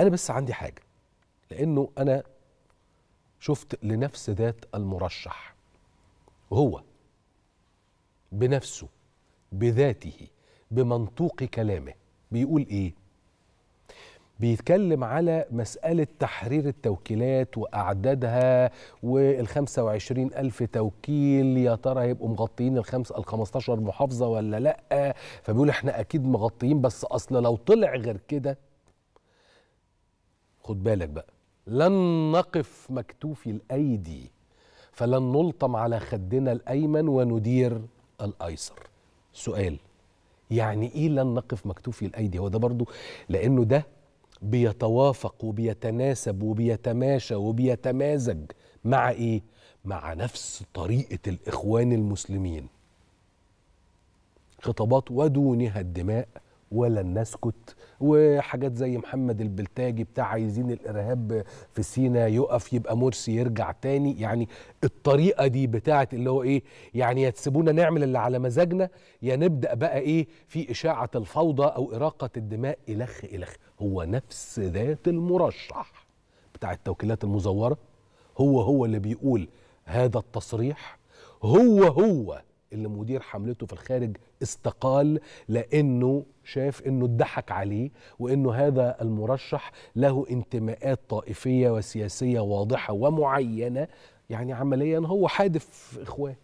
انا بس عندي حاجه لانه انا شفت لنفس ذات المرشح وهو بنفسه بذاته بمنطوق كلامه بيقول ايه بيتكلم على مسألة تحرير التوكيلات وأعدادها والخمسة وعشرين ألف توكيل يا ترى هيبقوا مغطيين الخمس الخمستاشر محافظة ولا لأ فبيقول احنا أكيد مغطيين بس أصل لو طلع غير كده خد بالك بقى لن نقف مكتوفي الايدي فلن نلطم على خدنا الايمن وندير الايسر سؤال يعني ايه لن نقف مكتوفي الايدي هو ده برضو لانه ده بيتوافق وبيتناسب وبيتماشى وبيتمازج مع ايه مع نفس طريقه الاخوان المسلمين خطابات ودونها الدماء ولا نسكت وحاجات زي محمد البلتاجي بتاع عايزين الارهاب في سينا يقف يبقى مرسي يرجع تاني يعني الطريقه دي بتاعه اللي هو ايه يعني يا تسيبونا نعمل اللي على مزاجنا يا نبدا بقى ايه في اشاعه الفوضى او اراقه الدماء الخ الخ هو نفس ذات المرشح بتاع التوكيلات المزوره هو هو اللي بيقول هذا التصريح هو هو اللي مدير حملته في الخارج استقال لانه شاف انه اتضحك عليه وانه هذا المرشح له انتماءات طائفيه وسياسيه واضحه ومعينه يعني عمليا هو حادف اخوان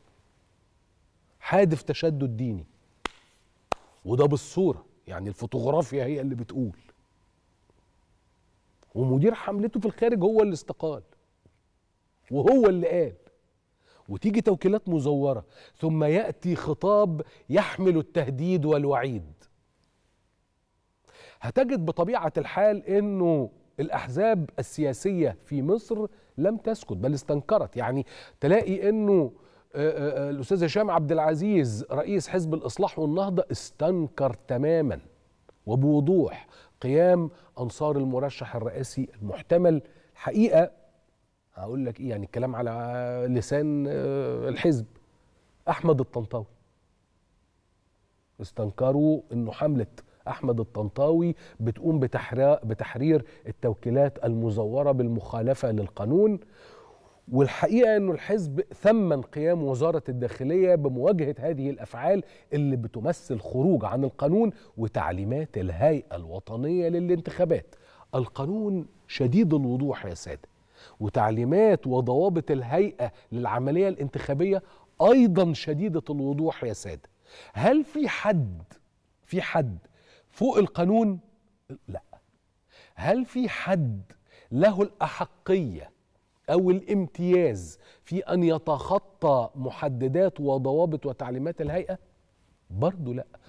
حادف تشدد ديني وده بالصوره يعني الفوتوغرافيا هي اللي بتقول ومدير حملته في الخارج هو اللي استقال وهو اللي قال وتيجي توكيلات مزوره ثم ياتي خطاب يحمل التهديد والوعيد هتجد بطبيعه الحال انه الاحزاب السياسيه في مصر لم تسكت بل استنكرت يعني تلاقي انه آه، آه، آه، الاستاذ هشام عبد العزيز رئيس حزب الاصلاح والنهضه استنكر تماما وبوضوح قيام انصار المرشح الرئاسي المحتمل حقيقه هقول لك ايه يعني الكلام على لسان آه، الحزب احمد الطنطاوي استنكروا انه حمله احمد الطنطاوي بتقوم بتحرير التوكيلات المزوره بالمخالفه للقانون والحقيقه انه الحزب ثمن قيام وزاره الداخليه بمواجهه هذه الافعال اللي بتمثل خروج عن القانون وتعليمات الهيئه الوطنيه للانتخابات القانون شديد الوضوح يا ساده وتعليمات وضوابط الهيئة للعملية الانتخابية أيضا شديدة الوضوح يا سادة هل في حد في حد فوق القانون لا هل في حد له الأحقية أو الامتياز في أن يتخطى محددات وضوابط وتعليمات الهيئة برضه لا